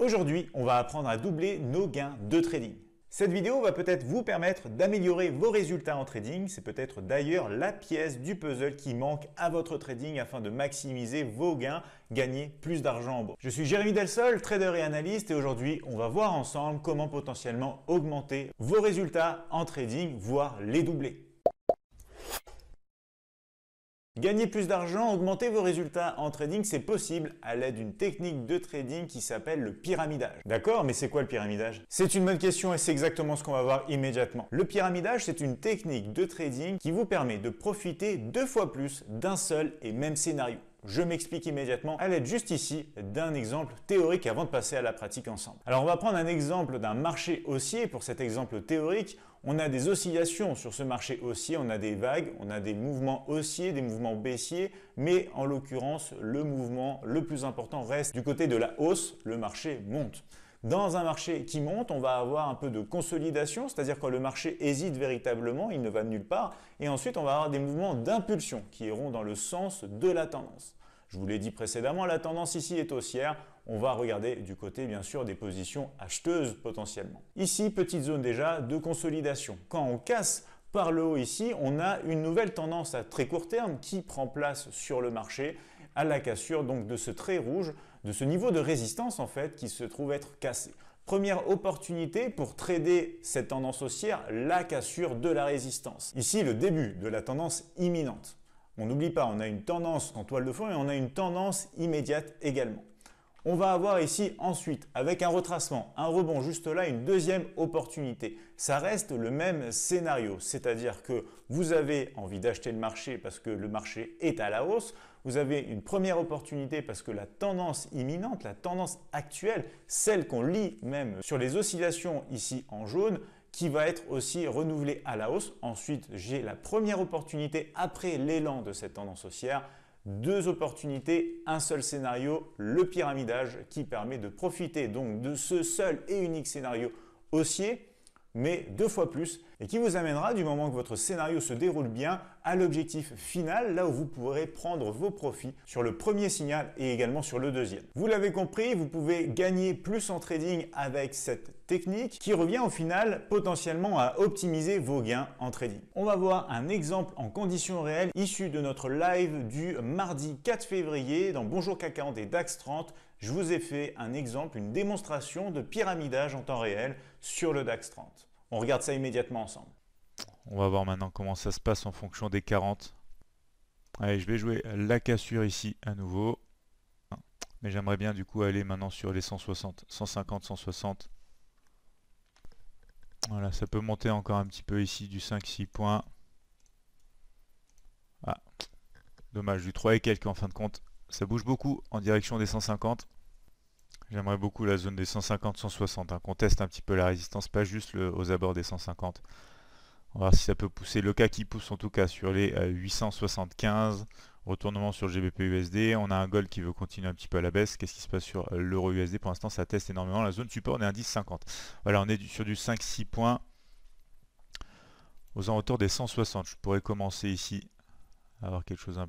Aujourd'hui, on va apprendre à doubler nos gains de trading. Cette vidéo va peut-être vous permettre d'améliorer vos résultats en trading. C'est peut-être d'ailleurs la pièce du puzzle qui manque à votre trading afin de maximiser vos gains, gagner plus d'argent en bourse. Je suis Jérémy Delsol, trader et analyste et aujourd'hui, on va voir ensemble comment potentiellement augmenter vos résultats en trading, voire les doubler. Gagner plus d'argent, augmenter vos résultats en trading, c'est possible à l'aide d'une technique de trading qui s'appelle le pyramidage. D'accord, mais c'est quoi le pyramidage C'est une bonne question et c'est exactement ce qu'on va voir immédiatement. Le pyramidage, c'est une technique de trading qui vous permet de profiter deux fois plus d'un seul et même scénario. Je m'explique immédiatement à l'aide juste ici d'un exemple théorique avant de passer à la pratique ensemble. Alors on va prendre un exemple d'un marché haussier. Pour cet exemple théorique, on a des oscillations sur ce marché haussier, on a des vagues, on a des mouvements haussiers, des mouvements baissiers, mais en l'occurrence, le mouvement le plus important reste du côté de la hausse, le marché monte. Dans un marché qui monte, on va avoir un peu de consolidation, c'est-à-dire quand le marché hésite véritablement, il ne va nulle part. Et ensuite, on va avoir des mouvements d'impulsion qui iront dans le sens de la tendance. Je vous l'ai dit précédemment, la tendance ici est haussière. On va regarder du côté, bien sûr, des positions acheteuses potentiellement. Ici, petite zone déjà de consolidation. Quand on casse par le haut ici, on a une nouvelle tendance à très court terme qui prend place sur le marché à la cassure donc de ce trait rouge, de ce niveau de résistance en fait qui se trouve être cassé. Première opportunité pour trader cette tendance haussière, la cassure de la résistance. Ici, le début de la tendance imminente. On n'oublie pas, on a une tendance en toile de fond et on a une tendance immédiate également. On va avoir ici ensuite, avec un retracement, un rebond juste là, une deuxième opportunité. Ça reste le même scénario, c'est-à-dire que vous avez envie d'acheter le marché parce que le marché est à la hausse, vous avez une première opportunité parce que la tendance imminente, la tendance actuelle, celle qu'on lit même sur les oscillations ici en jaune, qui va être aussi renouvelée à la hausse. Ensuite, j'ai la première opportunité après l'élan de cette tendance haussière deux opportunités, un seul scénario, le pyramidage, qui permet de profiter donc de ce seul et unique scénario haussier mais deux fois plus, et qui vous amènera du moment que votre scénario se déroule bien à l'objectif final, là où vous pourrez prendre vos profits sur le premier signal et également sur le deuxième. Vous l'avez compris, vous pouvez gagner plus en trading avec cette technique qui revient au final potentiellement à optimiser vos gains en trading. On va voir un exemple en conditions réelles issu de notre live du mardi 4 février dans Bonjour CAC 40 et DAX 30 je vous ai fait un exemple, une démonstration de pyramidage en temps réel sur le DAX 30. On regarde ça immédiatement ensemble. On va voir maintenant comment ça se passe en fonction des 40. Allez, je vais jouer la cassure ici à nouveau. Mais j'aimerais bien du coup aller maintenant sur les 160, 150, 160. Voilà, ça peut monter encore un petit peu ici du 5-6 points. Ah, dommage, du 3 et quelques en fin de compte ça bouge beaucoup en direction des 150. J'aimerais beaucoup la zone des 150-160, hein, qu'on teste un petit peu la résistance, pas juste aux abords des 150. On va voir si ça peut pousser. Le cas qui pousse en tout cas sur les 875. Euh, retournement sur le GBP USD. On a un gold qui veut continuer un petit peu à la baisse. Qu'est-ce qui se passe sur euh, l'euro USD Pour l'instant, ça teste énormément la zone support On est 10 50. Voilà, on est sur du 5-6 points aux alentours des 160. Je pourrais commencer ici, à avoir quelque chose d'un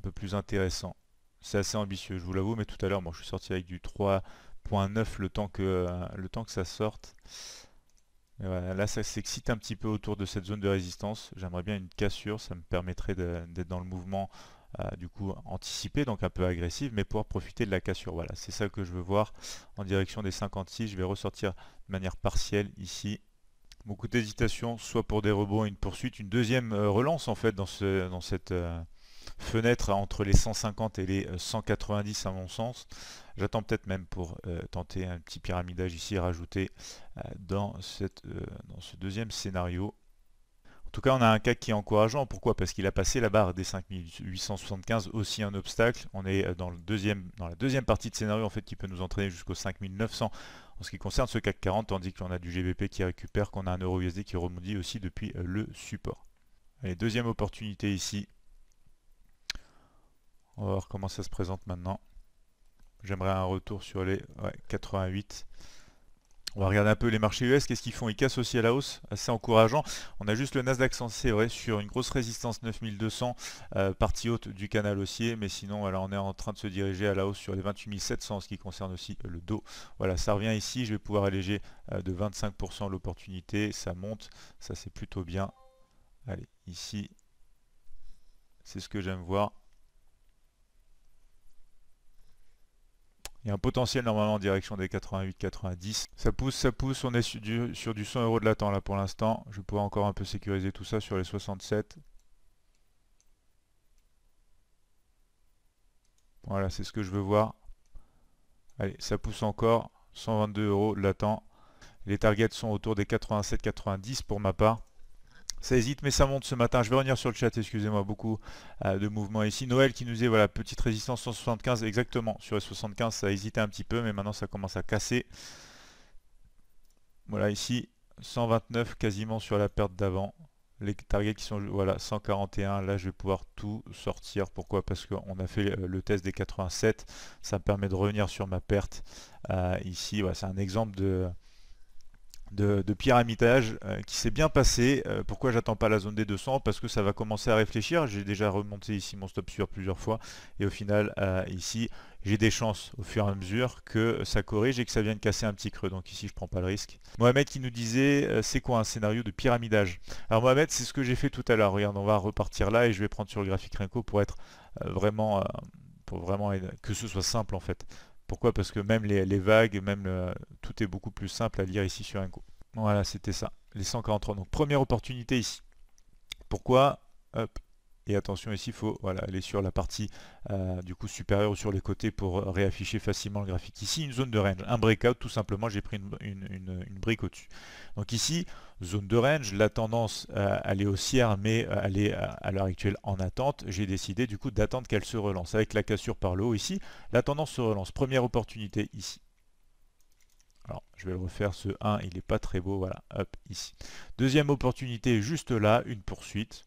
peu plus intéressant c'est assez ambitieux, je vous l'avoue, mais tout à l'heure, moi, je suis sorti avec du 3.9 le temps que le temps que ça sorte. là, ça s'excite un petit peu autour de cette zone de résistance. J'aimerais bien une cassure, ça me permettrait d'être dans le mouvement euh, du coup anticipé, donc un peu agressif, mais pouvoir profiter de la cassure. Voilà, c'est ça que je veux voir en direction des 56. Je vais ressortir de manière partielle ici beaucoup d'hésitation, soit pour des rebonds une poursuite, une deuxième euh, relance en fait dans, ce, dans cette, euh, fenêtre entre les 150 et les 190 euh, à mon sens. J'attends peut-être même pour euh, tenter un petit pyramidage ici et rajouter euh, dans, cette, dans ce deuxième scénario. En tout cas, on a un CAC qui est encourageant. Pourquoi Parce qu'il a passé la barre des 5875, aussi un obstacle. On est dans, le deuxième, dans la deuxième partie de scénario en fait, qui peut nous entraîner jusqu'au 5900 en ce qui concerne ce CAC 40, tandis qu'on a du GBP qui récupère, qu'on a un euro USD qui rebondit aussi depuis le support. Allez, deuxième opportunité ici on voir comment ça se présente maintenant. J'aimerais un retour sur les 88. On va regarder un peu les marchés US, qu'est-ce qu'ils font Ils cassent aussi à la hausse, assez encourageant. On a juste le Nasdaq censé vrai, sur une grosse résistance 9200, euh, partie haute du canal haussier, mais sinon alors on est en train de se diriger à la hausse sur les 28700 ce qui concerne aussi le dos. Voilà, ça revient ici, je vais pouvoir alléger euh, de 25% l'opportunité, ça monte, ça c'est plutôt bien. Allez, ici, c'est ce que j'aime voir. Il y a un potentiel normalement en direction des 88-90. Ça pousse, ça pousse, on est sur du, sur 100 euros de latent là pour l'instant. Je pourrais encore un peu sécuriser tout ça sur les 67. Voilà, c'est ce que je veux voir. Allez, ça pousse encore. 122 euros de latent. Les targets sont autour des 87-90 pour ma part ça hésite mais ça monte ce matin. Je vais revenir sur le chat, excusez-moi, beaucoup euh, de mouvements ici. Noël qui nous est, voilà, petite résistance 175, exactement. Sur les 75 ça hésitait un petit peu, mais maintenant ça commence à casser. Voilà, ici, 129 quasiment sur la perte d'avant. Les targets qui sont, voilà, 141, là je vais pouvoir tout sortir. Pourquoi Parce qu'on a fait euh, le test des 87, ça me permet de revenir sur ma perte. Euh, ici, voilà, c'est un exemple de de, pyramidage euh, qui s'est bien passé. Euh, pourquoi j'attends pas la zone des 200 Parce que ça va commencer à réfléchir. J'ai déjà remonté ici mon stop sur plusieurs fois et au final euh, ici j'ai des chances au fur et à mesure que ça corrige et que ça vienne casser un petit creux. Donc ici je prends pas le risque. Mohamed qui nous disait c'est quoi un scénario de pyramidage Alors Mohamed c'est ce que j'ai fait tout à l'heure. Regarde on va repartir là et je vais prendre sur le graphique Renko pour être vraiment... pour vraiment que ce soit simple en fait pourquoi Parce que même les, vagues, même tout est beaucoup plus simple à lire ici sur un coup. Voilà, c'était ça, les 143. Donc première opportunité ici. Pourquoi Hop, et attention ici, faut, voilà, aller sur la partie euh, du coup supérieure ou sur les côtés pour euh, réafficher facilement le graphique. Ici, une zone de range, un breakout tout simplement, j'ai pris une, brique au-dessus. Donc ici, zone de range, la tendance, euh, elle est haussière, mais elle est à l'heure actuelle en attente. J'ai décidé du coup d'attendre qu'elle se relance. Avec la cassure par le haut ici, la tendance se relance. Première opportunité ici. Alors, je vais le refaire, ce 1, il n'est pas très beau, voilà, hop, ici. Deuxième opportunité, juste là, une poursuite.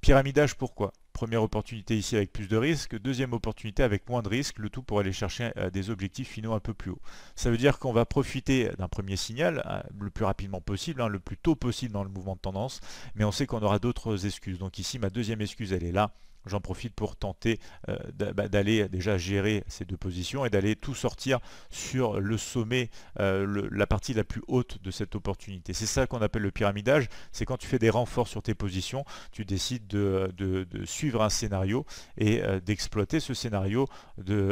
Pyramidage pourquoi Première opportunité ici avec plus de risques, deuxième opportunité avec moins de risques, le tout pour aller chercher euh, des objectifs finaux un peu plus haut. Ça veut dire qu'on va profiter d'un premier signal hein, le plus rapidement possible, hein, le plus tôt possible dans le mouvement de tendance, mais on sait qu'on aura d'autres excuses. Donc ici ma deuxième excuse elle est là, J'en profite pour tenter euh, bah, d'aller déjà gérer ces deux positions et d'aller tout sortir sur le sommet, euh, la partie la plus haute de cette opportunité. C'est ça qu'on appelle le pyramidage, c'est quand tu fais des renforts sur tes positions, tu décides de, suivre un scénario et euh, d'exploiter ce scénario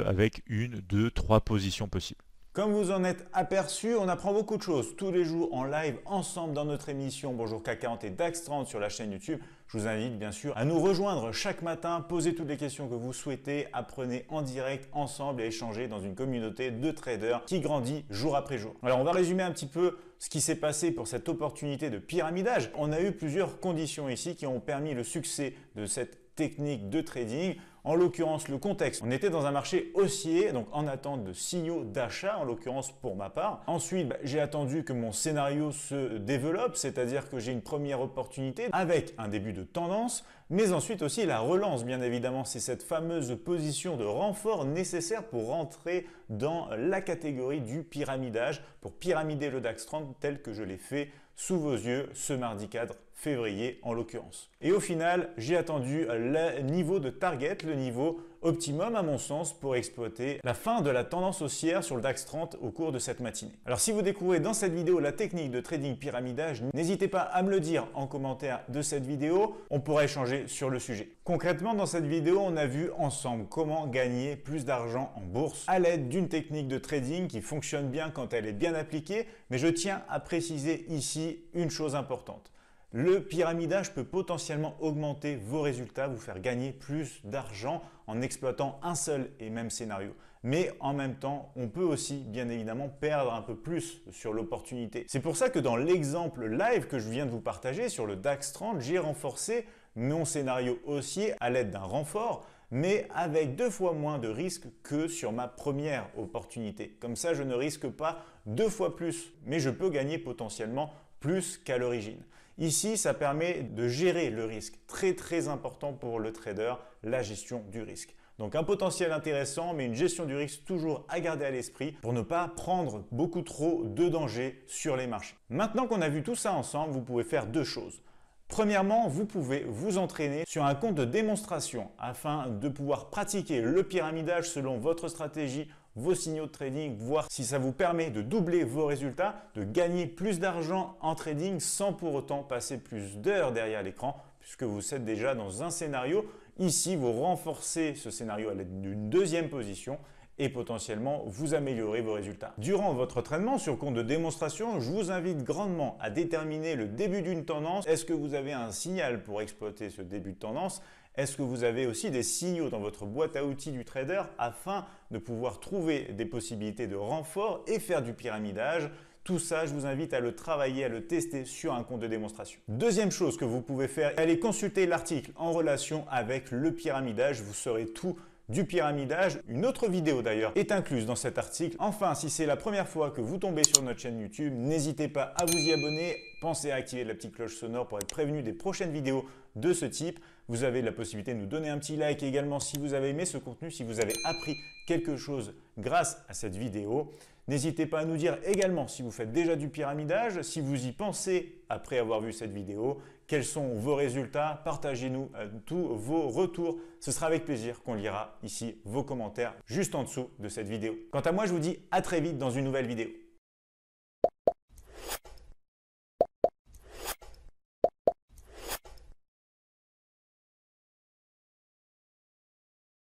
avec une, deux, trois positions possibles. Comme vous en êtes aperçu, on apprend beaucoup de choses tous les jours en live ensemble dans notre émission Bonjour K40 et DAX 30 sur la chaîne YouTube. Je vous invite bien sûr à nous rejoindre chaque matin, poser toutes les questions que vous souhaitez, apprenez en direct ensemble et échanger dans une communauté de traders qui grandit jour après jour. Alors on va résumer un petit peu ce qui s'est passé pour cette opportunité de pyramidage. On a eu plusieurs conditions ici qui ont permis le succès de cette technique de trading. En l'occurrence, le contexte, on était dans un marché haussier, donc en attente de signaux d'achat, en l'occurrence pour ma part. Ensuite, bah, j'ai attendu que mon scénario se développe, c'est-à-dire que j'ai une première opportunité avec un début de tendance, mais ensuite aussi la relance, bien évidemment. C'est cette fameuse position de renfort nécessaire pour rentrer dans la catégorie du pyramidage pour pyramider le DAX 30 tel que je l'ai fait sous vos yeux ce mardi 4 février en l'occurrence. Et au final, j'ai attendu le niveau de target, le niveau optimum à mon sens pour exploiter la fin de la tendance haussière sur le DAX 30 au cours de cette matinée. Alors si vous découvrez dans cette vidéo la technique de trading pyramidage, n'hésitez pas à me le dire en commentaire de cette vidéo, on pourrait échanger sur le sujet. Concrètement dans cette vidéo on a vu ensemble comment gagner plus d'argent en bourse à l'aide d'une technique de trading qui fonctionne bien quand elle est bien appliquée, mais je tiens à préciser ici une chose importante. Le pyramidage peut potentiellement augmenter vos résultats, vous faire gagner plus d'argent en exploitant un seul et même scénario. Mais en même temps, on peut aussi bien évidemment perdre un peu plus sur l'opportunité. C'est pour ça que dans l'exemple live que je viens de vous partager sur le DAX 30, j'ai renforcé mon scénario haussier à l'aide d'un renfort, mais avec deux fois moins de risques que sur ma première opportunité. Comme ça, je ne risque pas deux fois plus, mais je peux gagner potentiellement plus qu'à l'origine. Ici, ça permet de gérer le risque. Très très important pour le trader, la gestion du risque. Donc un potentiel intéressant, mais une gestion du risque toujours à garder à l'esprit pour ne pas prendre beaucoup trop de dangers sur les marchés. Maintenant qu'on a vu tout ça ensemble, vous pouvez faire deux choses. Premièrement, vous pouvez vous entraîner sur un compte de démonstration afin de pouvoir pratiquer le pyramidage selon votre stratégie vos signaux de trading, voir si ça vous permet de doubler vos résultats, de gagner plus d'argent en trading sans pour autant passer plus d'heures derrière l'écran puisque vous êtes déjà dans un scénario. Ici, vous renforcez ce scénario à l'aide d'une deuxième position et potentiellement vous améliorez vos résultats. Durant votre entraînement sur compte de démonstration, je vous invite grandement à déterminer le début d'une tendance. Est-ce que vous avez un signal pour exploiter ce début de tendance est-ce que vous avez aussi des signaux dans votre boîte à outils du trader afin de pouvoir trouver des possibilités de renfort et faire du pyramidage tout ça, je vous invite à le travailler, à le tester sur un compte de démonstration. Deuxième chose que vous pouvez faire, allez consulter l'article en relation avec le pyramidage. Vous saurez tout du pyramidage, une autre vidéo d'ailleurs, est incluse dans cet article. Enfin, si c'est la première fois que vous tombez sur notre chaîne YouTube, n'hésitez pas à vous y abonner, pensez à activer la petite cloche sonore pour être prévenu des prochaines vidéos de ce type. Vous avez la possibilité de nous donner un petit like également si vous avez aimé ce contenu, si vous avez appris quelque chose grâce à cette vidéo. N'hésitez pas à nous dire également si vous faites déjà du pyramidage, si vous y pensez après avoir vu cette vidéo, quels sont vos résultats, partagez-nous euh, tous vos retours. Ce sera avec plaisir qu'on lira ici vos commentaires juste en dessous de cette vidéo. Quant à moi, je vous dis à très vite dans une nouvelle vidéo.